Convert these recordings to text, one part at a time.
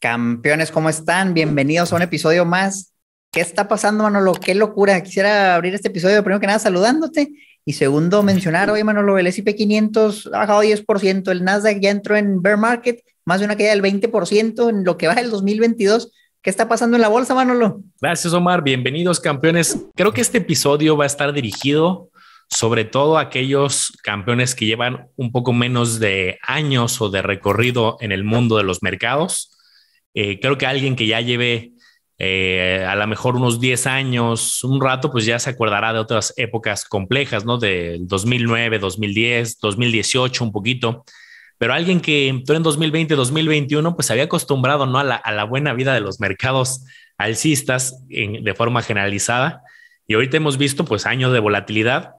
Campeones, ¿cómo están? Bienvenidos a un episodio más. ¿Qué está pasando, Manolo? Qué locura. Quisiera abrir este episodio, primero que nada, saludándote. Y segundo, mencionar hoy, Manolo, el S&P 500 ha bajado 10%, el Nasdaq ya entró en bear market, más de una caída del 20% en lo que va el 2022. ¿Qué está pasando en la bolsa, Manolo? Gracias, Omar. Bienvenidos, campeones. Creo que este episodio va a estar dirigido sobre todo a aquellos campeones que llevan un poco menos de años o de recorrido en el mundo de los mercados eh, creo que alguien que ya lleve eh, a lo mejor unos 10 años, un rato, pues ya se acordará de otras épocas complejas, ¿no? Del 2009, 2010, 2018, un poquito. Pero alguien que entró en 2020, 2021, pues se había acostumbrado, ¿no? A la, buena vida de los mercados alcistas en, de forma generalizada. Y ahorita hemos visto, pues, años de volatilidad.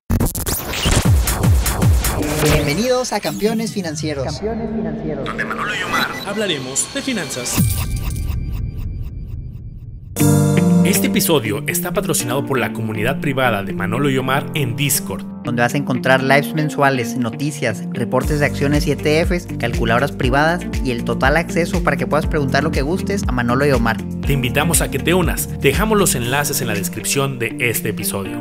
Bienvenidos a Campeones Financieros. Campeones Financieros. Donde Manolo y Omar hablaremos de finanzas. Este episodio está patrocinado por la comunidad privada de Manolo y Omar en Discord donde vas a encontrar lives mensuales, noticias, reportes de acciones y ETFs, calculadoras privadas y el total acceso para que puedas preguntar lo que gustes a Manolo y Omar. Te invitamos a que te unas. Dejamos los enlaces en la descripción de este episodio.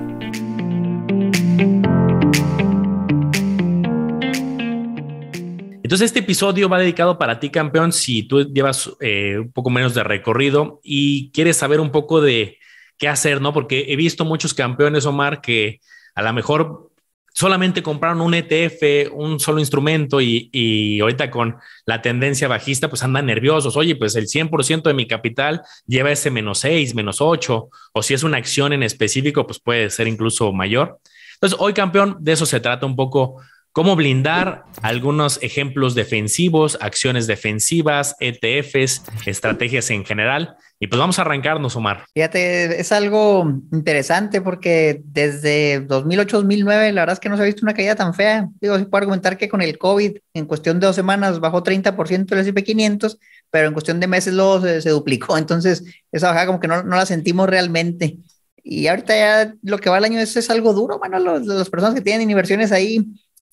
Entonces, este episodio va dedicado para ti, campeón, si tú llevas eh, un poco menos de recorrido y quieres saber un poco de qué hacer, ¿no? Porque he visto muchos campeones, Omar, que a lo mejor solamente compraron un ETF, un solo instrumento y, y ahorita con la tendencia bajista, pues andan nerviosos. Oye, pues el 100% de mi capital lleva ese menos 6, menos 8, o si es una acción en específico, pues puede ser incluso mayor. Entonces, hoy, campeón, de eso se trata un poco cómo blindar algunos ejemplos defensivos, acciones defensivas, ETFs, estrategias en general. Y pues vamos a arrancarnos, Omar. Fíjate, es algo interesante porque desde 2008-2009 la verdad es que no se ha visto una caída tan fea. Digo, sí puedo argumentar que con el COVID en cuestión de dos semanas bajó 30% el S&P 500, pero en cuestión de meses luego se, duplicó. Entonces esa bajada como que no, la sentimos realmente. Y ahorita ya lo que va el año es, es algo duro, Bueno, las personas que tienen inversiones ahí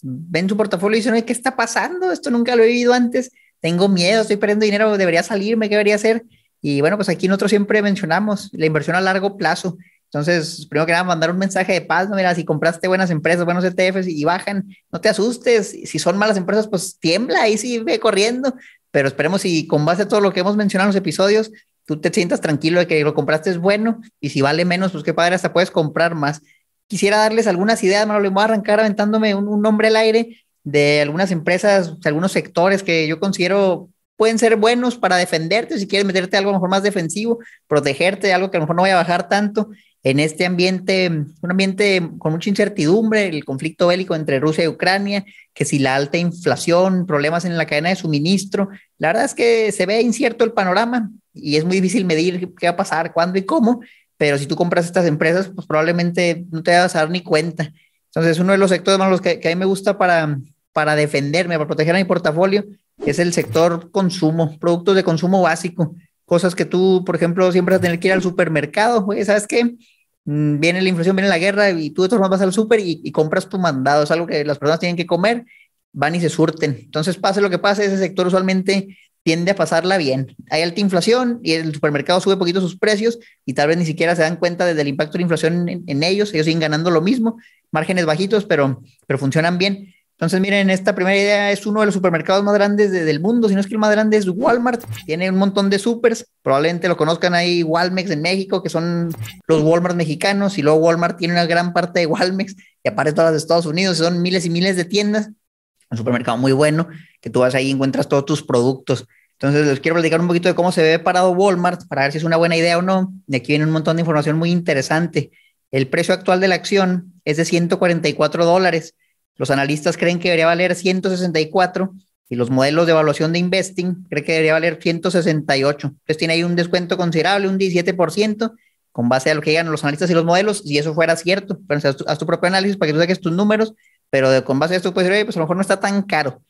ven su portafolio y dicen, ¿qué está pasando? Esto nunca lo he vivido antes, tengo miedo, estoy perdiendo dinero, debería salirme, ¿qué debería hacer? Y bueno, pues aquí nosotros siempre mencionamos la inversión a largo plazo. Entonces, primero que nada, mandar un mensaje de paz, ¿no? Mira, si compraste buenas empresas, buenos ETFs y bajan, no te asustes. Si son malas empresas, pues tiembla, y sí ve corriendo. Pero esperemos y con base a todo lo que hemos mencionado en los episodios, tú te sientas tranquilo de que lo compraste es bueno y si vale menos, pues qué padre, hasta puedes comprar más quisiera darles algunas ideas, me lo voy a arrancar aventándome un, nombre al aire de algunas empresas, de algunos sectores que yo considero pueden ser buenos para defenderte, si quieres meterte algo mejor más defensivo, protegerte de algo que a lo mejor no vaya a bajar tanto en este ambiente, un ambiente con mucha incertidumbre, el conflicto bélico entre Rusia y Ucrania, que si la alta inflación, problemas en la cadena de suministro, la verdad es que se ve incierto el panorama y es muy difícil medir qué va a pasar, cuándo y cómo, pero si tú compras estas empresas, pues probablemente no te vas a dar ni cuenta. Entonces, uno de los sectores más los que, que a mí me gusta para, para defenderme, para proteger a mi portafolio, es el sector consumo, productos de consumo básico, cosas que tú, por ejemplo, siempre vas a tener que ir al supermercado, güey, ¿sabes qué? Mm, viene la inflación, viene la guerra y tú de todas formas vas al súper y, compras tu mandado, es algo que las personas tienen que comer, van y se surten. Entonces, pase lo que pase, ese sector usualmente tiende a pasarla bien. Hay alta inflación y el supermercado sube poquito sus precios y tal vez ni siquiera se dan cuenta desde el impacto de la inflación en, ellos. Ellos siguen ganando lo mismo, márgenes bajitos, pero, pero funcionan bien. Entonces, miren, esta primera idea es uno de los supermercados más grandes del mundo, si no es que el más grande es Walmart. Tiene un montón de supers, probablemente lo conozcan ahí Walmex en México, que son los Walmart mexicanos, y luego Walmart tiene una gran parte de Walmex, y aparte todas las de Estados Unidos, son miles y miles de tiendas. Un supermercado muy bueno, que tú vas ahí y encuentras todos tus productos. Entonces les quiero platicar un poquito de cómo se ve parado Walmart para ver si es una buena idea o no. Y aquí viene un montón de información muy interesante. El precio actual de la acción es de 144 dólares. Los analistas creen que debería valer 164 y los modelos de evaluación de investing creen que debería valer 168. Entonces tiene ahí un descuento considerable, un 17%, con base a lo que digan los analistas y los modelos, si eso fuera cierto. haz, tu, propio análisis para que tú saques tus números, pero con base a esto puedes decir, pues a lo mejor no está tan caro.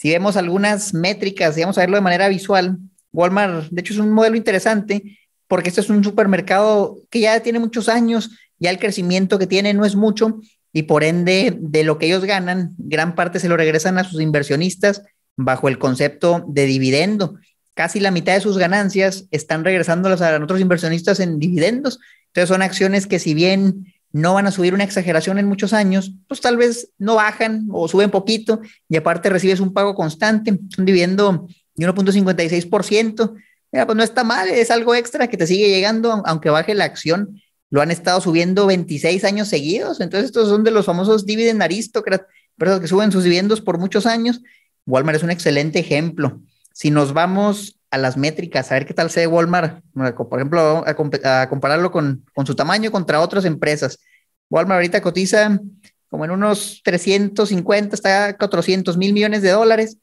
Si vemos algunas métricas, digamos, a verlo de manera visual, Walmart, de hecho, es un modelo interesante porque este es un supermercado que ya tiene muchos años, ya el crecimiento que tiene no es mucho y por ende de lo que ellos ganan, gran parte se lo regresan a sus inversionistas bajo el concepto de dividendo. Casi la mitad de sus ganancias están regresándolas a otros inversionistas en dividendos. Entonces son acciones que si bien no van a subir una exageración en muchos años, pues tal vez no bajan o suben poquito y aparte recibes un pago constante, un dividendo de 1.56%. Mira, pues no está mal, es algo extra que te sigue llegando, aunque baje la acción. Lo han estado subiendo 26 años seguidos. Entonces, estos son de los famosos dividend aristócratas, personas que suben sus dividendos por muchos años. Walmart es un excelente ejemplo. Si nos vamos a las métricas, a ver qué tal se Walmart. Por ejemplo, a, compararlo con, con, su tamaño contra otras empresas. Walmart ahorita cotiza como en unos 350 hasta 400 mil millones de dólares.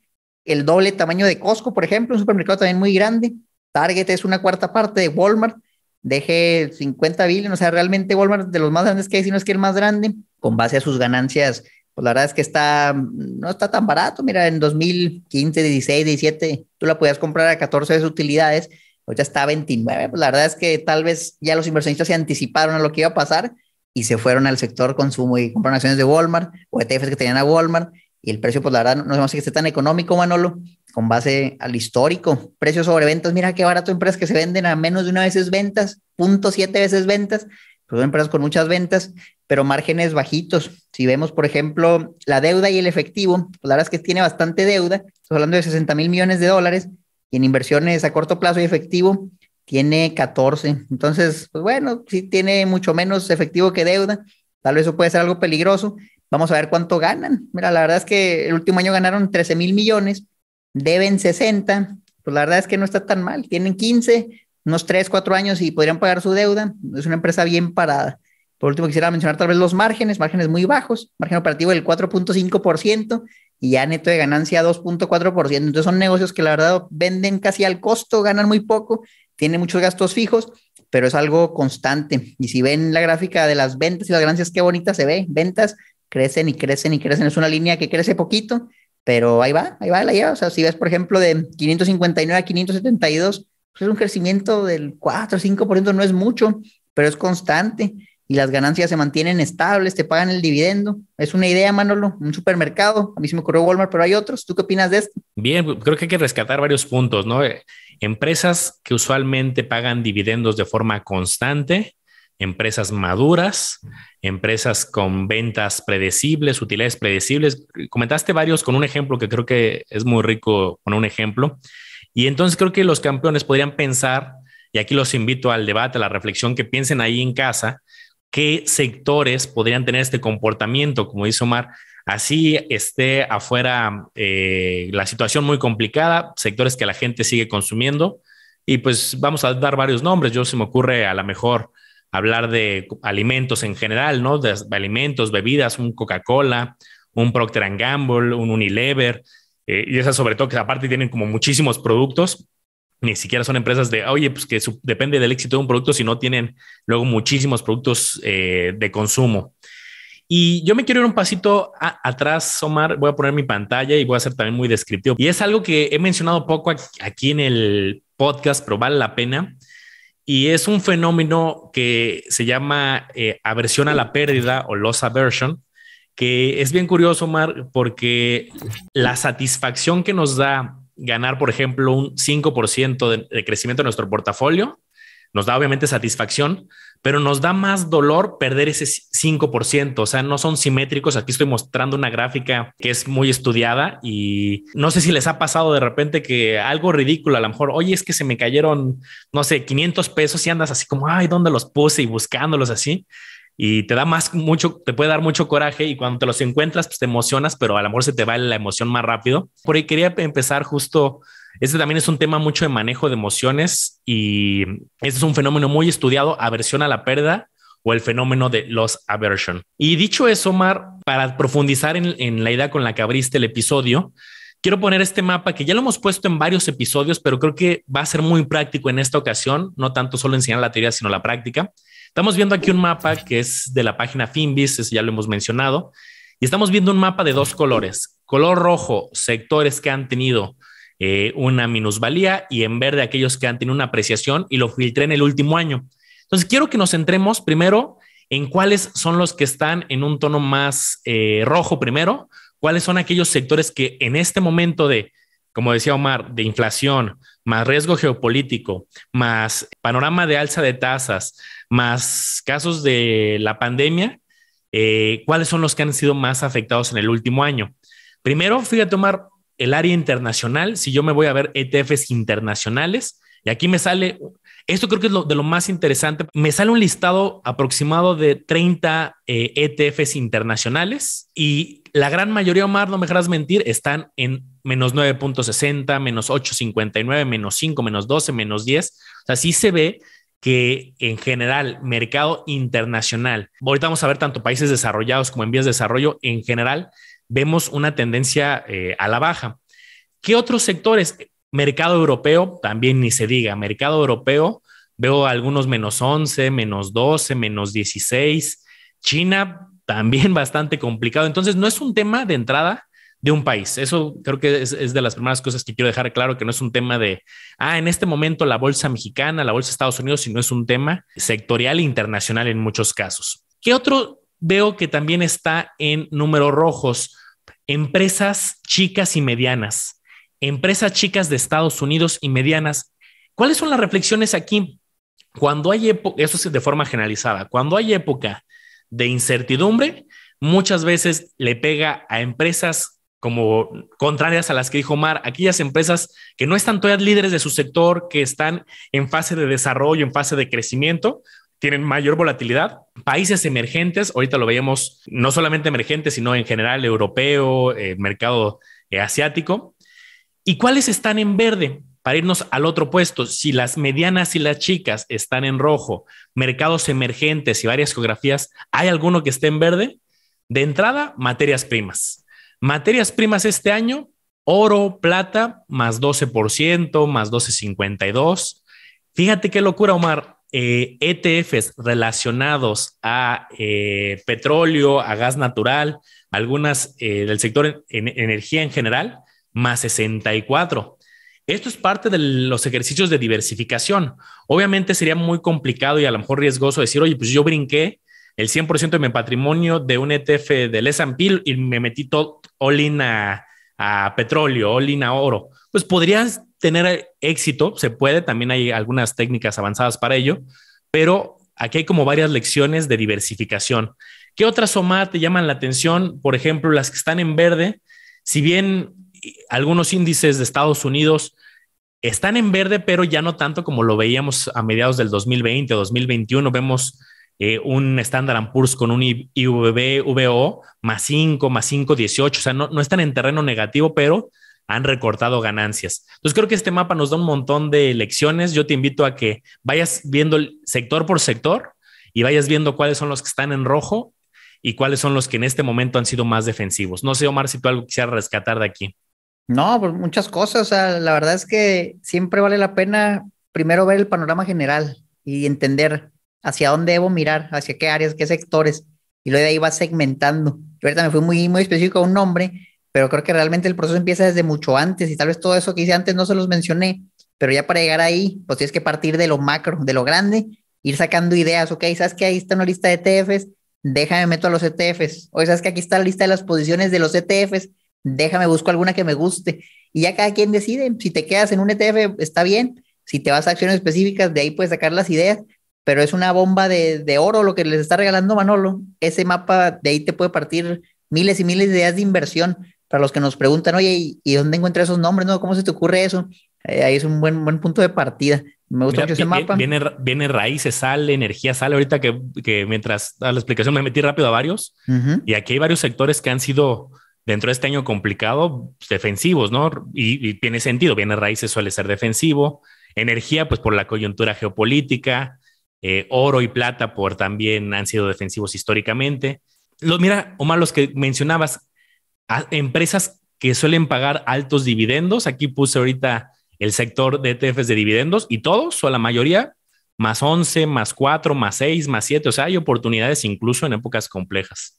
El doble tamaño de Costco, por ejemplo, un supermercado también muy grande. Target es una cuarta parte de Walmart. Deje 50 billones, o sea, realmente Walmart de los más grandes que hay, si no es que el más grande, con base a sus ganancias pues la verdad es que está, mm, no está tan barato. Mira, en 2015, 16, 17, tú la podías comprar a 14 de utilidades, ya está a 29. Pues la verdad es que tal vez ya los inversionistas se anticiparon a lo que iba a pasar y se fueron al sector consumo y compraron acciones de Walmart o ETFs que tenían a Walmart. Y el precio, pues la verdad, no sé más que esté tan económico, Manolo, con base al histórico. Precio sobre ventas, mira qué barato empresas que se venden a menos de una veces ventas, punto siete veces ventas, pues son empresas con muchas ventas, pero márgenes bajitos. Si vemos, por ejemplo, la deuda y el efectivo, pues, la verdad es que tiene bastante deuda, estamos hablando de 60 mil millones de dólares, y en inversiones a corto plazo y efectivo tiene 14. Entonces, pues bueno, sí tiene mucho menos efectivo que deuda, tal vez eso puede ser algo peligroso. Vamos a ver cuánto ganan. Mira, la verdad es que el último año ganaron 13 mil millones, deben 60, pues la verdad es que no está tan mal, tienen 15, unos 3, 4 años y podrían pagar su deuda. Es una empresa bien parada. Por último, quisiera mencionar tal vez los márgenes, márgenes muy bajos, margen operativo del 4.5% y ya neto de ganancia 2.4%. Entonces son negocios que la verdad venden casi al costo, ganan muy poco, tienen muchos gastos fijos, pero es algo constante. Y si ven la gráfica de las ventas y las ganancias, qué bonita se ve. Ventas crecen y crecen y crecen. Es una línea que crece poquito, pero ahí va, ahí va, la lleva. O sea, si ves, por ejemplo, de 559 a 572, pues, es un crecimiento del 4 o 5%, no es mucho, pero es constante y las ganancias se mantienen estables, te pagan el dividendo. Es una idea, Manolo, un supermercado. A mí se me ocurrió Walmart, pero hay otros. ¿Tú qué opinas de esto? Bien, pues, creo que hay que rescatar varios puntos, ¿no? Eh, empresas que usualmente pagan dividendos de forma constante, empresas maduras, empresas con ventas predecibles, utilidades predecibles. Comentaste varios con un ejemplo que creo que es muy rico poner un ejemplo. Y entonces creo que los campeones podrían pensar, y aquí los invito al debate, a la reflexión, que piensen ahí en casa, qué sectores podrían tener este comportamiento, como dice Omar, así esté afuera eh, la situación muy complicada, sectores que la gente sigue consumiendo. Y pues vamos a dar varios nombres. Yo se me ocurre a lo mejor hablar de alimentos en general, ¿no? De alimentos, bebidas, un Coca-Cola, un Procter Gamble, un Unilever, eh, y esas sobre todo que aparte tienen como muchísimos productos, ni siquiera son empresas de, oye, pues que depende del éxito de un producto, si no tienen luego muchísimos productos eh, de consumo. Y yo me quiero ir un pasito atrás, Omar, voy a poner mi pantalla y voy a ser también muy descriptivo. Y es algo que he mencionado poco aquí, en el podcast, pero vale la pena. Y es un fenómeno que se llama eh, aversión a la pérdida o loss aversion, que es bien curioso, Mar, porque la satisfacción que nos da ganar, por ejemplo, un 5% de, de crecimiento de nuestro portafolio, nos da obviamente satisfacción, pero nos da más dolor perder ese 5%, o sea, no son simétricos. Aquí estoy mostrando una gráfica que es muy estudiada y no sé si les ha pasado de repente que algo ridículo, a lo mejor, oye, es que se me cayeron, no sé, 500 pesos y andas así como, ay, ¿dónde los puse? Y buscándolos así y te da más, mucho, te puede dar mucho coraje y cuando te los encuentras, pues te emocionas, pero al amor se te va la emoción más rápido. Por ahí quería empezar justo, este también es un tema mucho de manejo de emociones y este es un fenómeno muy estudiado, aversión a la pérdida o el fenómeno de los aversion. Y dicho eso, Omar, para profundizar en, en la idea con la que abriste el episodio, quiero poner este mapa que ya lo hemos puesto en varios episodios, pero creo que va a ser muy práctico en esta ocasión, no tanto solo enseñar la teoría, sino la práctica. Estamos viendo aquí un mapa que es de la página Finbis, ya lo hemos mencionado, y estamos viendo un mapa de dos colores. Color rojo, sectores que han tenido eh, una minusvalía y en verde aquellos que han tenido una apreciación y lo filtré en el último año. Entonces, quiero que nos centremos primero en cuáles son los que están en un tono más eh, rojo primero, cuáles son aquellos sectores que en este momento de como decía Omar, de inflación, más riesgo geopolítico, más panorama de alza de tasas, más casos de la pandemia, eh, ¿cuáles son los que han sido más afectados en el último año? Primero, fui a tomar el área internacional, si yo me voy a ver ETFs internacionales, y aquí me sale esto creo que es lo, de lo más interesante. Me sale un listado aproximado de 30 ETFs eh, e internacionales y la gran mayoría, Omar, no me dejarás mentir, están en menos 9.60, menos 8.59, menos 5, menos 12, menos 10. O sea, sí se ve que en general, mercado internacional, ahorita vamos a ver tanto países desarrollados como en vías de desarrollo, en general vemos una tendencia eh, a la baja. ¿Qué otros sectores? Mercado europeo, también ni se diga, mercado europeo, veo algunos menos 11, menos 12, menos 16. China, también bastante complicado. Entonces, no es un tema de entrada de un país. Eso creo que es, de las primeras cosas que quiero dejar claro, que no es un tema de, ah, en este momento la bolsa mexicana, la bolsa de Estados Unidos, sino es un tema sectorial e internacional en muchos casos. ¿Qué otro veo que también está en números rojos? Empresas chicas y medianas empresas chicas de Estados Unidos y medianas. ¿Cuáles son las reflexiones aquí? Cuando hay época, eso es de forma generalizada, cuando hay época de incertidumbre, muchas veces le pega a empresas como contrarias a las que dijo Mar, aquellas empresas que no están todavía líderes de su sector, que están en fase de desarrollo, en fase de crecimiento, tienen mayor volatilidad. Países emergentes, ahorita lo veíamos, no solamente emergentes, sino en general europeo, eh, mercado eh, asiático, ¿Y cuáles están en verde? Para irnos al otro puesto, si las medianas y las chicas están en rojo, mercados emergentes y varias geografías, ¿hay alguno que esté en verde? De entrada, materias primas. Materias primas este año, oro, plata, más 12%, más 12,52. Fíjate qué locura, Omar. ETFs eh, e relacionados a eh, petróleo, a gas natural, algunas eh, del sector energía en general, más 64. Esto es parte de los ejercicios de diversificación. Obviamente sería muy complicado y a lo mejor riesgoso decir, oye, pues yo brinqué el 100% de mi patrimonio de un ETF del S&P y me metí todo all in a, a petróleo, all in a oro. Pues podrías tener éxito, se puede, también hay algunas técnicas avanzadas para ello, pero aquí hay como varias lecciones de diversificación. ¿Qué otras Omar te llaman la atención? Por ejemplo, las que están en verde, si bien algunos índices de Estados Unidos están en verde, pero ya no tanto como lo veíamos a mediados del 2020 o 2021. Vemos eh, un Standard Poor's con un IVBVO más 5, más 5, 18. O sea, no, no están en terreno negativo, pero han recortado ganancias. Entonces creo que este mapa nos da un montón de lecciones. Yo te invito a que vayas viendo sector por sector y vayas viendo cuáles son los que están en rojo y cuáles son los que en este momento han sido más defensivos. No sé, Omar, si tú algo quisieras rescatar de aquí. No, pues muchas cosas. O sea, la verdad es que siempre vale la pena primero ver el panorama general y entender hacia dónde debo mirar, hacia qué áreas, qué sectores. Y luego de ahí va segmentando. Yo ahorita me fui muy, muy específico a un nombre, pero creo que realmente el proceso empieza desde mucho antes y tal vez todo eso que hice antes no se los mencioné, pero ya para llegar ahí, pues tienes que partir de lo macro, de lo grande, ir sacando ideas, ok, sabes que ahí está una lista de ETFs, déjame meto a los ETFs, o sabes que aquí está la lista de las posiciones de los ETFs, déjame busco alguna que me guste. Y ya cada quien decide, si te quedas en un ETF está bien, si te vas a acciones específicas, de ahí puedes sacar las ideas, pero es una bomba de, de oro lo que les está regalando Manolo. Ese mapa de ahí te puede partir miles y miles de ideas de inversión para los que nos preguntan, oye, ¿y, dónde encuentras esos nombres? No? ¿Cómo se te ocurre eso? Eh, ahí es un buen, buen punto de partida. Me gusta mucho ese mapa. Viene, viene raíces, sale, energía, sale. Ahorita que, que mientras a la explicación me metí rápido a varios y aquí hay varios sectores que han sido dentro de este año complicado, defensivos, ¿no? Y, tiene sentido, viene raíces suele ser defensivo, energía, pues por la coyuntura geopolítica, eh, oro y plata por también han sido defensivos históricamente. mira, Omar, los que mencionabas, empresas que suelen pagar altos dividendos, aquí puse ahorita el sector de ETFs de dividendos y todos o la mayoría, más 11, más 4, más 6, más 7, o sea, hay oportunidades incluso en épocas complejas.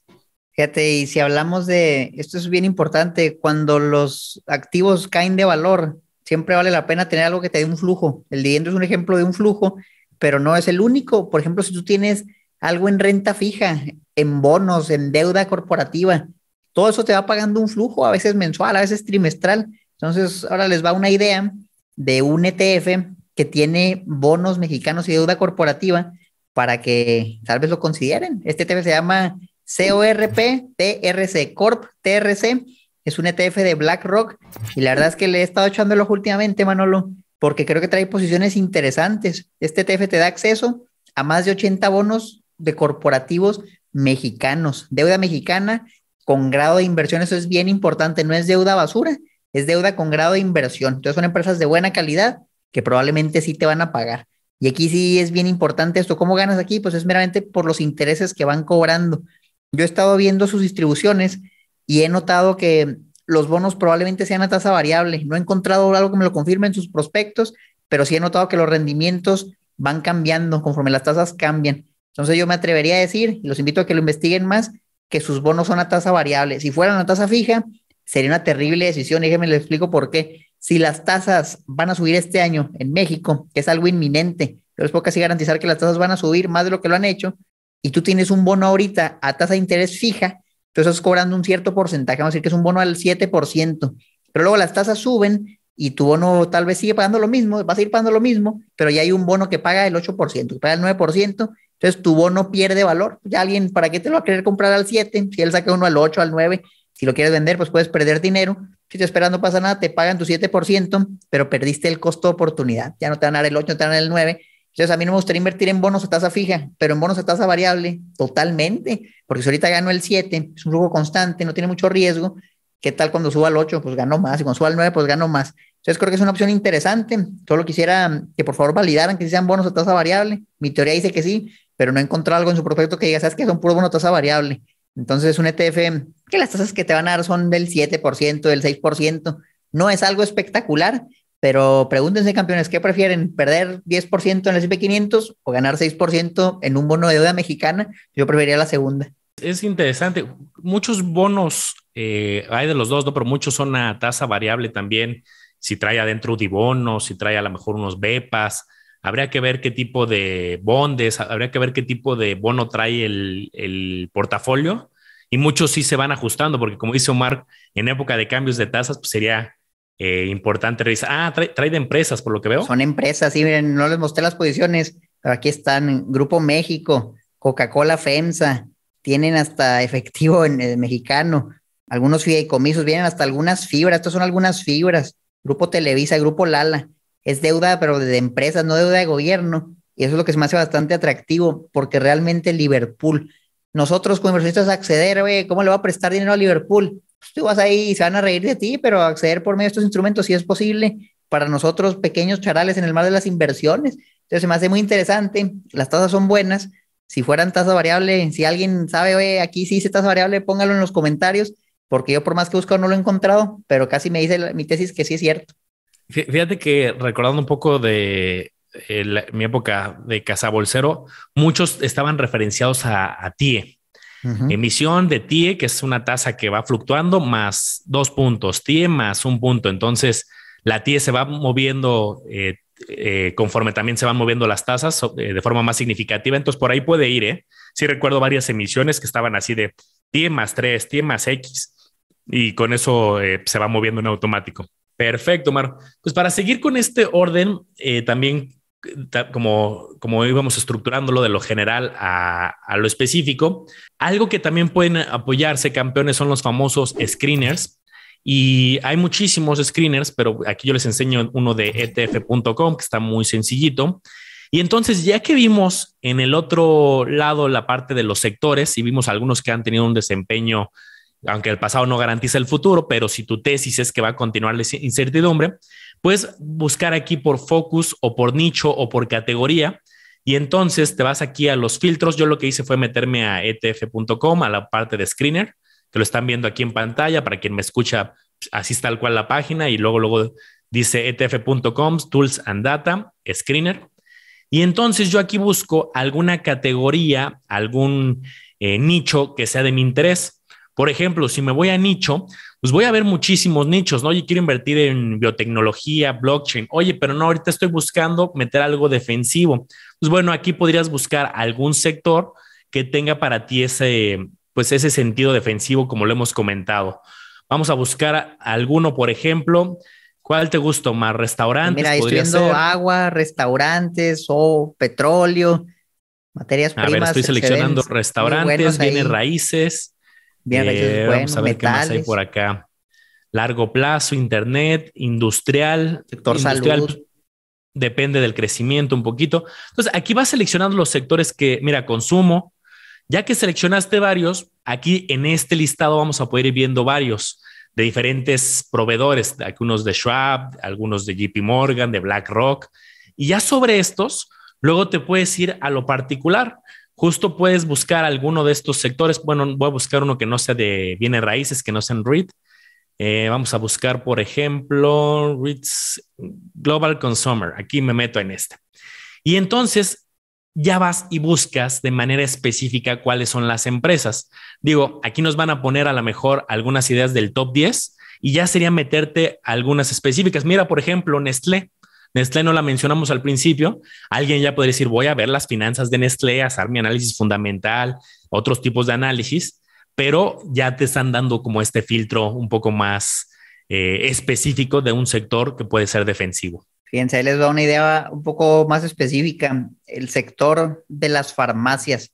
Fíjate, y si hablamos de, esto es bien importante, cuando los activos caen de valor, siempre vale la pena tener algo que te dé un flujo. El dividendo es un ejemplo de un flujo, pero no es el único. Por ejemplo, si tú tienes algo en renta fija, en bonos, en deuda corporativa, todo eso te va pagando un flujo, a veces mensual, a veces trimestral. Entonces, ahora les va una idea de un ETF que tiene bonos mexicanos y deuda corporativa para que tal vez lo consideren. Este ETF se llama CORP, TRC, Corp, TRC, es un ETF de BlackRock y la verdad es que le he estado echando el ojo últimamente, Manolo, porque creo que trae posiciones interesantes. Este ETF te da acceso a más de 80 bonos de corporativos mexicanos, deuda mexicana con grado de inversión, eso es bien importante, no es deuda basura, es deuda con grado de inversión. Entonces son empresas de buena calidad que probablemente sí te van a pagar. Y aquí sí es bien importante esto, ¿cómo ganas aquí? Pues es meramente por los intereses que van cobrando. Yo he estado viendo sus distribuciones y he notado que los bonos probablemente sean a tasa variable. No he encontrado algo que me lo confirme en sus prospectos, pero sí he notado que los rendimientos van cambiando conforme las tasas cambian. Entonces yo me atrevería a decir, y los invito a que lo investiguen más, que sus bonos son a tasa variable. Si fueran a tasa fija, sería una terrible decisión. Déjenme les explico por qué. Si las tasas van a subir este año en México, que es algo inminente, yo les puedo casi garantizar que las tasas van a subir más de lo que lo han hecho, y tú tienes un bono ahorita a tasa de interés fija, tú estás cobrando un cierto porcentaje, vamos a decir que es un bono al 7%, pero luego las tasas suben y tu bono tal vez sigue pagando lo mismo, vas a seguir pagando lo mismo, pero ya hay un bono que paga el 8%, que paga el 9%, entonces tu bono pierde valor. Ya alguien, ¿para qué te lo va a querer comprar al 7? Si él saca uno al 8, al 9, si lo quieres vender, pues puedes perder dinero. Si te esperas no pasa nada, te pagan tu 7%, pero perdiste el costo de oportunidad. Ya no te van a dar el 8, no te van a dar el 9, entonces, a mí no me gustaría invertir en bonos a tasa fija, pero en bonos a tasa variable, totalmente, porque si ahorita gano el 7, es un flujo constante, no tiene mucho riesgo, ¿qué tal cuando suba al 8? Pues gano más, y cuando suba al 9, pues gano más. Entonces, creo que es una opción interesante, solo quisiera que por favor validaran que sean bonos a tasa variable, mi teoría dice que sí, pero no he encontrado algo en su proyecto que diga, sabes que son puro bonos a tasa variable. Entonces, un ETF que las tasas que te van a dar son del 7%, del 6%, no es algo espectacular, pero pregúntense, campeones, ¿qué prefieren? ¿Perder 10% en el SP500 o ganar 6% en un bono de deuda mexicana? Yo preferiría la segunda. Es interesante. Muchos bonos eh, hay de los dos, Pero muchos son a tasa variable también. Si trae adentro dibonos, si trae a lo mejor unos BEPAs, habría que ver qué tipo de bondes, habría que ver qué tipo de bono trae el, el portafolio. Y muchos sí se van ajustando, porque como dice Omar, en época de cambios de tasas, pues, sería eh, importante revisar. Ah, trae, de empresas, por lo que veo. Son empresas, sí, miren, no les mostré las posiciones, pero aquí están Grupo México, Coca-Cola FEMSA, tienen hasta efectivo en, el mexicano, algunos fideicomisos, vienen hasta algunas fibras, estas son algunas fibras, Grupo Televisa, Grupo Lala, es deuda, pero de empresas, no deuda de gobierno, y eso es lo que se me hace bastante atractivo, porque realmente Liverpool, nosotros como inversionistas acceder, oye, ¿cómo le va a prestar dinero a Liverpool? Pues, tú vas ahí y se van a reír de ti, pero acceder por medio de estos instrumentos sí es posible para nosotros pequeños charales en el mar de las inversiones. Entonces me hace muy interesante, las tasas son buenas, si fueran tasa variable, si alguien sabe, oye, aquí sí dice tasa variable, póngalo en los comentarios, porque yo por más que busco no lo he encontrado, pero casi me dice mi tesis que sí es cierto. Fíjate que recordando un poco de eh, mi época de cazabolsero, muchos estaban referenciados a, a TIE, Emisión de TIE, que es una tasa que va fluctuando, más dos puntos, TIE más un punto. Entonces, la TIE se va moviendo eh, eh, conforme también se van moviendo las tasas eh, de forma más significativa. Entonces, por ahí puede ir, ¿eh? Sí recuerdo varias emisiones que estaban así de TIE más tres, TIE más X, y con eso se va moviendo en automático. Perfecto, Mar. Pues para seguir con este orden, también como, como íbamos estructurándolo de lo general a, a, lo específico. Algo que también pueden apoyarse campeones son los famosos screeners. Y hay muchísimos screeners, pero aquí yo les enseño uno de etf.com que está muy sencillito. Y entonces, ya que vimos en el otro lado la parte de los sectores y vimos algunos que han tenido un desempeño, aunque el pasado no garantiza el futuro, pero si tu tesis es que va a continuar la incertidumbre, Puedes buscar aquí por focus o por nicho o por categoría. Y entonces te vas aquí a los filtros. Yo lo que hice fue meterme a etf.com, a la parte de screener, que lo están viendo aquí en pantalla. Para quien me escucha, pues, así está tal cual la página. Y luego, luego dice etf.com, tools and data, screener. Y entonces yo aquí busco alguna categoría, algún eh, nicho que sea de mi interés. Por ejemplo, si me voy a nicho, pues voy a ver muchísimos nichos, ¿no? Oye, quiero invertir en biotecnología, blockchain. Oye, pero no, ahorita estoy buscando meter algo defensivo. Pues bueno, aquí podrías buscar algún sector que tenga para ti ese, pues ese sentido defensivo, como lo hemos comentado. Vamos a buscar alguno, por ejemplo, ¿cuál te gustó más? ¿Restaurantes? Mira, estoy viendo agua, restaurantes o petróleo, materias primas. A ver, estoy seleccionando restaurantes, bienes raíces. Bien, eh, vamos a ver qué más hay por acá. Largo plazo, internet, industrial, sector industrial, salud. Depende del crecimiento un poquito. Entonces, aquí vas seleccionando los sectores que, mira, consumo. Ya que seleccionaste varios, aquí en este listado vamos a poder ir viendo varios de diferentes proveedores, algunos de Schwab, algunos de JP Morgan, de BlackRock. Y ya sobre estos, luego te puedes ir a lo particular justo puedes buscar alguno de estos sectores. Bueno, voy a buscar uno que no sea de bienes raíces, que no en REIT. Eh, vamos a buscar, por ejemplo, REITs Global Consumer. Aquí me meto en este. Y entonces ya vas y buscas de manera específica cuáles son las empresas. Digo, aquí nos van a poner a lo mejor algunas ideas del top 10 y ya sería meterte algunas específicas. Mira, por ejemplo, Nestlé. Nestlé no la mencionamos al principio. Alguien ya podría decir, voy a ver las finanzas de Nestlé, hacer mi análisis fundamental, otros tipos de análisis, pero ya te están dando como este filtro un poco más eh, específico de un sector que puede ser defensivo. Fíjense, les da una idea un poco más específica. El sector de las farmacias.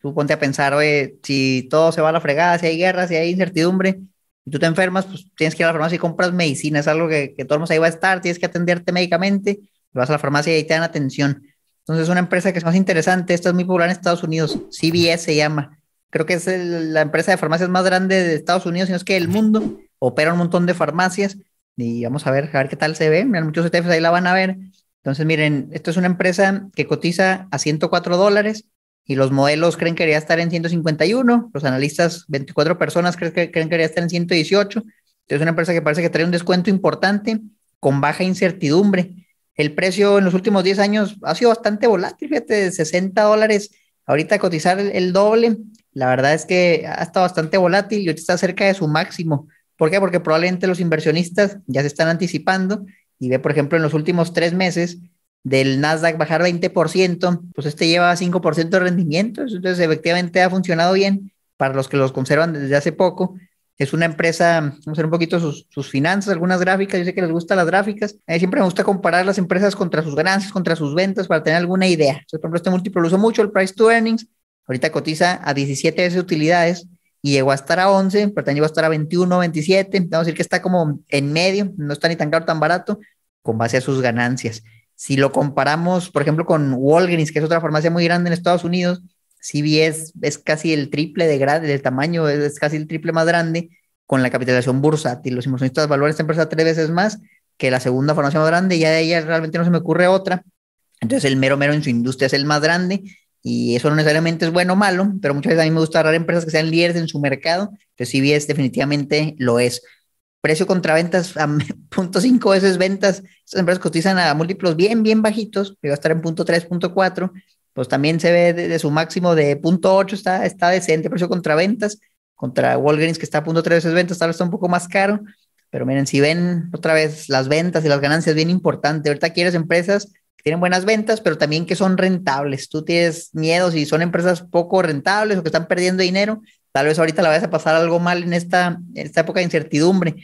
Tú ponte a pensar, oye, si todo se va a la fregada, si hay guerra, si hay incertidumbre, y tú te enfermas, pues tienes que ir a la farmacia y compras medicina, es algo que, que todo el mundo ahí va a estar, tienes que atenderte médicamente, vas a la farmacia y ahí te dan atención. Entonces, es una empresa que es más interesante, esta es muy popular en Estados Unidos, CBS se llama. Creo que es la empresa de farmacias más grande de Estados Unidos, sino es que el mundo. Opera un montón de farmacias y vamos a ver, a ver qué tal se ve. Miren, muchos ETFs ahí la van a ver. Entonces, miren, esto es una empresa que cotiza a 104 dólares y los modelos creen que debería estar en 151, los analistas, 24 personas creen que, debería estar en 118. Entonces, es una empresa que parece que trae un descuento importante con baja incertidumbre. El precio en los últimos 10 años ha sido bastante volátil, fíjate, de 60 dólares, ahorita cotizar el, doble, la verdad es que ha estado bastante volátil y está cerca de su máximo. ¿Por qué? Porque probablemente los inversionistas ya se están anticipando y ve, por ejemplo, en los últimos tres meses, del Nasdaq bajar 20%, pues este lleva 5% de rendimiento, entonces efectivamente ha funcionado bien para los que los conservan desde hace poco. Es una empresa, vamos a ver un poquito sus, sus finanzas, algunas gráficas, yo sé que les gustan las gráficas, a mí siempre me gusta comparar las empresas contra sus ganancias, contra sus ventas, para tener alguna idea. por ejemplo, este múltiplo lo uso mucho, el price to earnings, ahorita cotiza a 17 veces utilidades y llegó a estar a 11, pero también llegó a estar a 21, 27, vamos a decir que está como en medio, no está ni tan caro, tan barato, con base a sus ganancias. Si lo comparamos, por ejemplo, con Walgreens, que es otra farmacia muy grande en Estados Unidos, CVS es casi el triple de grande, del tamaño, es, casi el triple más grande con la capitalización bursátil. Los inversionistas valoran esta empresa tres veces más que la segunda farmacia más grande, ya de ella realmente no se me ocurre otra. Entonces el mero mero en su industria es el más grande y eso no necesariamente es bueno o malo, pero muchas veces a mí me gusta agarrar empresas que sean líderes en su mercado, que CVS definitivamente lo es precio contra ventas a 0.5 veces ventas. Estas empresas cotizan a múltiplos bien, bien bajitos, que va a estar en 0.3, 0.4, pues también se ve de, su máximo de 0.8, está, está decente precio contra ventas, contra Walgreens que está a 0.3 veces ventas, tal vez está un poco más caro, pero miren, si ven otra vez las ventas y las ganancias, bien importante. Ahorita quieres empresas que tienen buenas ventas, pero también que son rentables. Tú tienes miedo si son empresas poco rentables o que están perdiendo dinero, tal vez ahorita la vayas a pasar algo mal en esta, esta época de incertidumbre.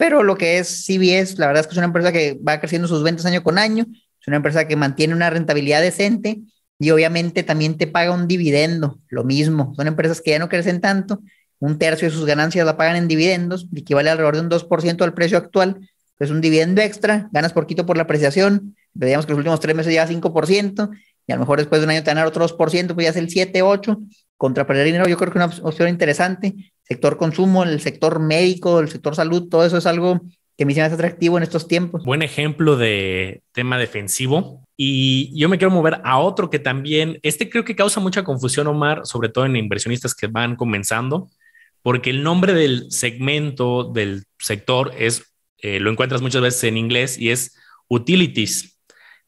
Pero lo que es CBS, la verdad es que es una empresa que va creciendo sus ventas año con año, es una empresa que mantiene una rentabilidad decente y obviamente también te paga un dividendo, lo mismo. Son empresas que ya no crecen tanto, un tercio de sus ganancias la pagan en dividendos, equivale alrededor de un 2% al precio actual, es un dividendo extra, ganas por quito por la apreciación, veíamos que los últimos tres meses lleva 5%, y a lo mejor después de un año te van otro 2%, pues ya es el 7, 8, contra perder dinero, yo creo que es una opción interesante, sector consumo, el sector médico, el sector salud, todo eso es algo que me más atractivo en estos tiempos. Buen ejemplo de tema defensivo. Y yo me quiero mover a otro que también, este creo que causa mucha confusión, Omar, sobre todo en inversionistas que van comenzando, porque el nombre del segmento, del sector, es, eh, lo encuentras muchas veces en inglés y es utilities.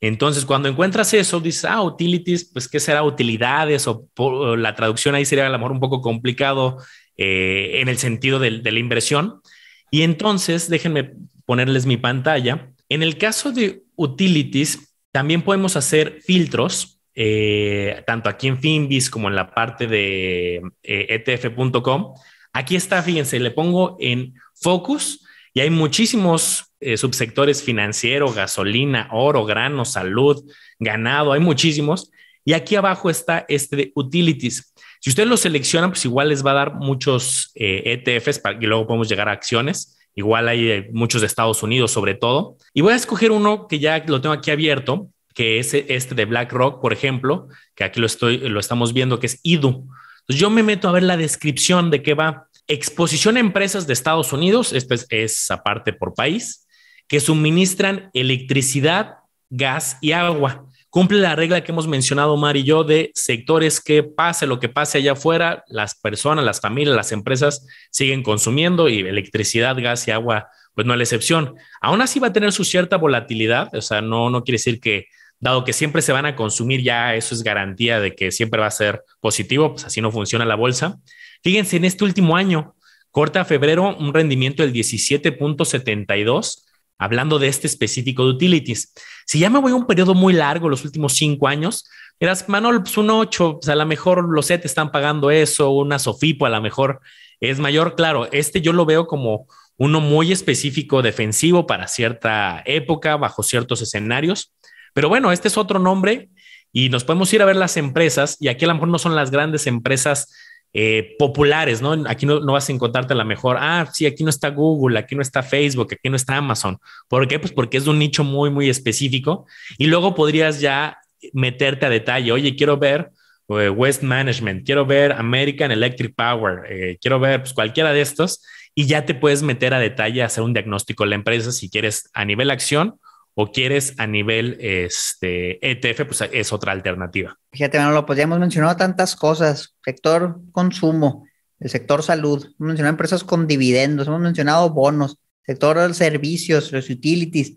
Entonces, cuando encuentras eso, dices, ah, utilities, pues, ¿qué será? Utilidades o, o la traducción ahí sería a lo mejor un poco complicado eh, en el sentido de, la inversión. Y entonces, déjenme ponerles mi pantalla. En el caso de utilities, también podemos hacer filtros, eh, tanto aquí en Finbis como en la parte de etf.com. Eh, e aquí está, fíjense, le pongo en focus y hay muchísimos subsectores financiero, gasolina, oro, grano, salud, ganado, hay muchísimos. Y aquí abajo está este de utilities. Si ustedes lo seleccionan, pues igual les va a dar muchos ETFs eh, e y luego podemos llegar a acciones. Igual hay eh, muchos de Estados Unidos, sobre todo. Y voy a escoger uno que ya lo tengo aquí abierto, que es este de BlackRock, por ejemplo, que aquí lo, estoy, lo estamos viendo, que es IDU. Entonces yo me meto a ver la descripción de qué va. Exposición a empresas de Estados Unidos, Esto es, es parte por país, que suministran electricidad, gas y agua cumple la regla que hemos mencionado Mar y yo de sectores que pase lo que pase allá afuera, las personas, las familias, las empresas siguen consumiendo y electricidad, gas y agua, pues no es la excepción. Aún así va a tener su cierta volatilidad, o sea, no, no quiere decir que dado que siempre se van a consumir ya, eso es garantía de que siempre va a ser positivo, pues así no funciona la bolsa. Fíjense, en este último año, corta febrero un rendimiento del 17.72 hablando de este específico de utilities. Si ya me voy a un periodo muy largo, los últimos cinco años, miras, Manuel, pues un 8, pues a lo mejor los SET e están pagando eso, una Sofipo a lo mejor es mayor. Claro, este yo lo veo como uno muy específico defensivo para cierta época, bajo ciertos escenarios. Pero bueno, este es otro nombre y nos podemos ir a ver las empresas y aquí a lo mejor no son las grandes empresas eh, populares, ¿no? Aquí no, vas a encontrarte la mejor, ah, sí, aquí no está Google, aquí no está Facebook, aquí no está Amazon. ¿Por qué? Pues porque es un nicho muy, muy específico. Y luego podrías ya meterte a detalle, oye, quiero ver eh, West Management, quiero ver American Electric Power, eh, quiero ver pues, cualquiera de estos y ya te puedes meter a detalle hacer un diagnóstico de la empresa si quieres a nivel acción o quieres a nivel este, ETF, pues es otra alternativa. Fíjate, Manolo, pues ya hemos mencionado tantas cosas, sector consumo, el sector salud, hemos mencionado empresas con dividendos, hemos mencionado bonos, sector servicios, los utilities,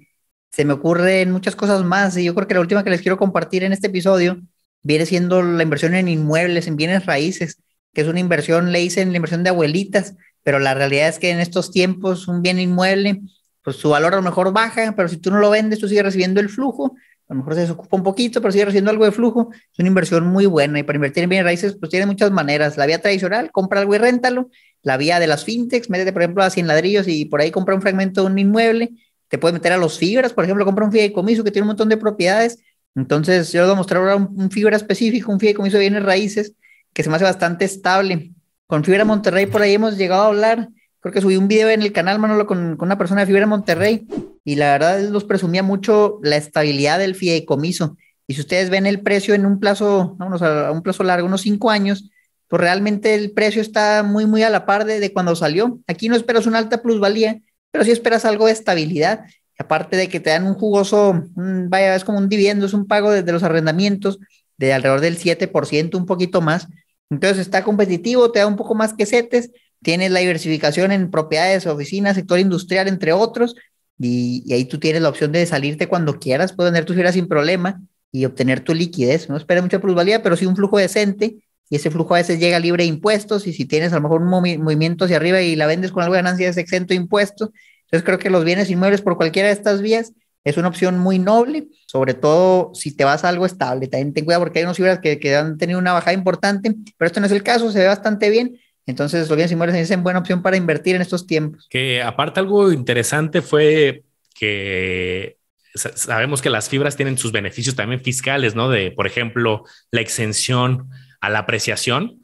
se me ocurren muchas cosas más y yo creo que la última que les quiero compartir en este episodio viene siendo la inversión en inmuebles, en bienes raíces, que es una inversión, le dicen la inversión de abuelitas, pero la realidad es que en estos tiempos un bien inmueble pues su valor a lo mejor baja, pero si tú no lo vendes, tú sigues recibiendo el flujo, a lo mejor se desocupa un poquito, pero sigue recibiendo algo de flujo, es una inversión muy buena. Y para invertir en bienes raíces, pues tiene muchas maneras. La vía tradicional, compra algo y réntalo. La vía de las fintechs, métete, por ejemplo, a 100 ladrillos y por ahí compra un fragmento de un inmueble. Te puedes meter a los fibras, por ejemplo, compra un fideicomiso que tiene un montón de propiedades. Entonces, yo les voy a mostrar ahora un, un fibra específico, un fideicomiso de bienes raíces, que se me hace bastante estable. Con Fibra Monterrey, por ahí hemos llegado a hablar creo que subí un video en el canal, Manolo, con, una persona de Fibra Monterrey y la verdad los presumía mucho la estabilidad del fideicomiso. Y si ustedes ven el precio en un plazo, vámonos a un plazo largo, unos cinco años, pues realmente el precio está muy, muy a la par de, cuando salió. Aquí no esperas una alta plusvalía, pero sí esperas algo de estabilidad. aparte de que te dan un jugoso, vaya, es como un dividendo, es un pago desde los arrendamientos de alrededor del 7%, un poquito más. Entonces está competitivo, te da un poco más que setes tienes la diversificación en propiedades, oficinas, sector industrial, entre otros, y, ahí tú tienes la opción de salirte cuando quieras, puedes vender tus fibras sin problema y obtener tu liquidez. No espera mucha plusvalía, pero sí un flujo decente, y ese flujo a veces llega libre de impuestos, y si tienes a lo mejor un movimiento hacia arriba y la vendes con algo de ganancia, es exento de impuestos. Entonces creo que los bienes inmuebles por cualquiera de estas vías es una opción muy noble, sobre todo si te vas a algo estable. También ten cuidado porque hay unos fibras que, que han tenido una bajada importante, pero esto no es el caso, se ve bastante bien entonces, los bienes es dicen buena opción para invertir en estos tiempos. Que aparte algo interesante fue que sabemos que las fibras tienen sus beneficios también fiscales, ¿no? De, por ejemplo, la exención a la apreciación.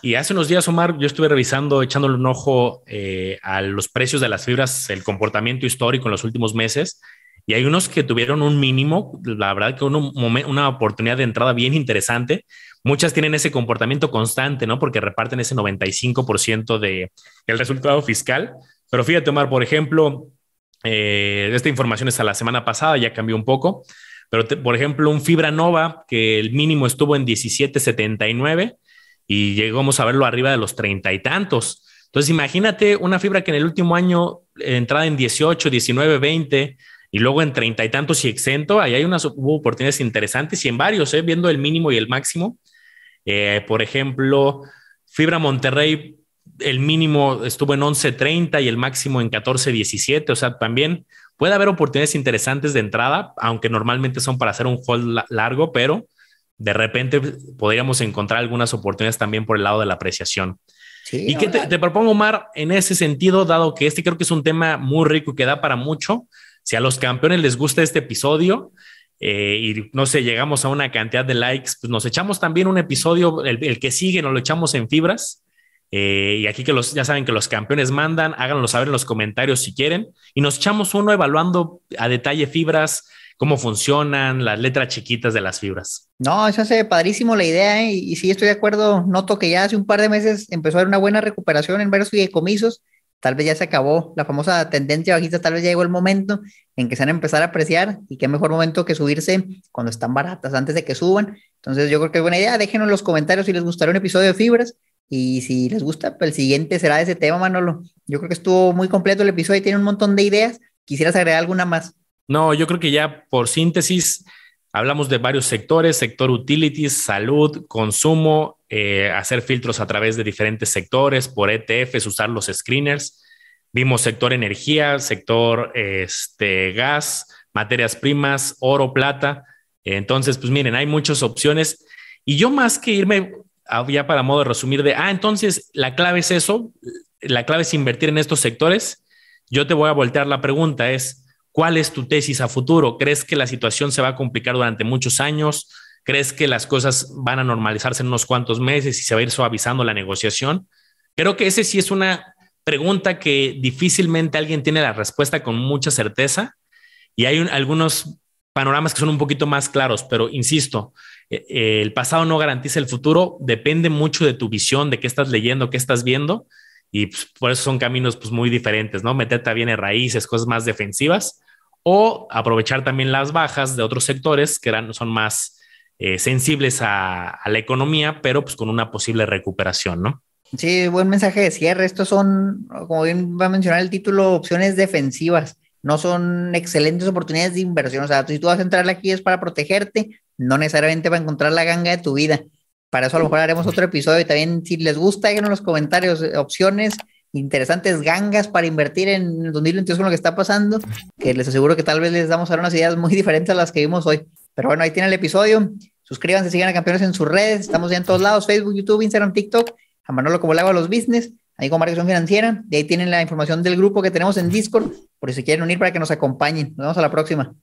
Y hace unos días, Omar, yo estuve revisando, echándole un ojo eh, a los precios de las fibras, el comportamiento histórico en los últimos meses, y hay unos que tuvieron un mínimo, la verdad que una oportunidad de entrada bien interesante. Muchas tienen ese comportamiento constante, ¿no? Porque reparten ese 95% del resultado fiscal. Pero fíjate, Omar, por ejemplo, eh, esta información es la semana pasada, ya cambió un poco. Pero, por ejemplo, un Fibra Nova, que el mínimo estuvo en 17.79 y llegamos a verlo arriba de los treinta y tantos. Entonces, imagínate una fibra que en el último año entrada en 18, 19, 20, y luego en treinta y tantos y exento, ahí hay unas oportunidades interesantes y en varios, eh, viendo el mínimo y el máximo. Eh, por ejemplo, Fibra Monterrey, el mínimo estuvo en 11.30 y el máximo en 14.17. O sea, también puede haber oportunidades interesantes de entrada, aunque normalmente son para hacer un hold largo, pero de repente podríamos encontrar algunas oportunidades también por el lado de la apreciación. ¿Y que te, te propongo, Omar, en ese sentido, dado que este creo que es un tema muy rico y que da para mucho? Si a los campeones les gusta este episodio, eh, y no sé, llegamos a una cantidad de likes, pues nos echamos también un episodio, el, que sigue, nos lo echamos en fibras. Eh, y aquí que los, ya saben que los campeones mandan, háganlo saber en los comentarios si quieren. Y nos echamos uno evaluando a detalle fibras, cómo funcionan, las letras chiquitas de las fibras. No, eso hace padrísimo la idea, ¿eh? y, sí estoy de acuerdo. Noto que ya hace un par de meses empezó a haber una buena recuperación en varios y comisos tal vez ya se acabó la famosa tendencia bajista, tal vez ya llegó el momento en que se van a empezar a apreciar y qué mejor momento que subirse cuando están baratas, antes de que suban. Entonces yo creo que es buena idea, déjenos en los comentarios si les gustaría un episodio de fibras y si les gusta, pues, el siguiente será de ese tema, Manolo. Yo creo que estuvo muy completo el episodio y tiene un montón de ideas. ¿Quisieras agregar alguna más? No, yo creo que ya por síntesis hablamos de varios sectores, sector utilities, salud, consumo, eh, hacer filtros a través de diferentes sectores, por ETFs, usar los screeners. Vimos sector energía, sector este, gas, materias primas, oro, plata. Entonces, pues miren, hay muchas opciones. Y yo más que irme ah, ya para modo de resumir de, ah, entonces la clave es eso, la clave es invertir en estos sectores, yo te voy a voltear la pregunta, es, ¿cuál es tu tesis a futuro? ¿Crees que la situación se va a complicar durante muchos años? ¿Crees que las cosas van a normalizarse en unos cuantos meses y se va a ir suavizando la negociación? Creo que ese sí es una pregunta que difícilmente alguien tiene la respuesta con mucha certeza y hay algunos panoramas que son un poquito más claros, pero insisto, e, e, el pasado no garantiza el futuro, depende mucho de tu visión, de qué estás leyendo, qué estás viendo y pues, por eso son caminos pues, muy diferentes, ¿no? Meterte a en raíces, cosas más defensivas o aprovechar también las bajas de otros sectores que eran, son más eh, sensibles a, la economía, pero pues con una posible recuperación, ¿no? Sí, buen mensaje de cierre. Estos son, como bien va a mencionar el título, opciones defensivas. No son excelentes oportunidades de inversión. O sea, si tú vas a entrar aquí es para protegerte, no necesariamente va a encontrar la ganga de tu vida. Para eso a lo mejor haremos otro episodio y también si les gusta, en los comentarios eh, opciones interesantes gangas para invertir en entiendes con lo que está pasando, que les aseguro que tal vez les damos ahora unas ideas muy diferentes a las que vimos hoy. Pero bueno, ahí tienen el episodio. Suscríbanse, sigan a Campeones en sus redes. Estamos ya en todos lados, Facebook, YouTube, Instagram, TikTok. A Manolo como le hago a los business. Ahí con Marcación Financiera. Y ahí tienen la información del grupo que tenemos en Discord, por si se quieren unir para que nos acompañen. Nos vemos a la próxima.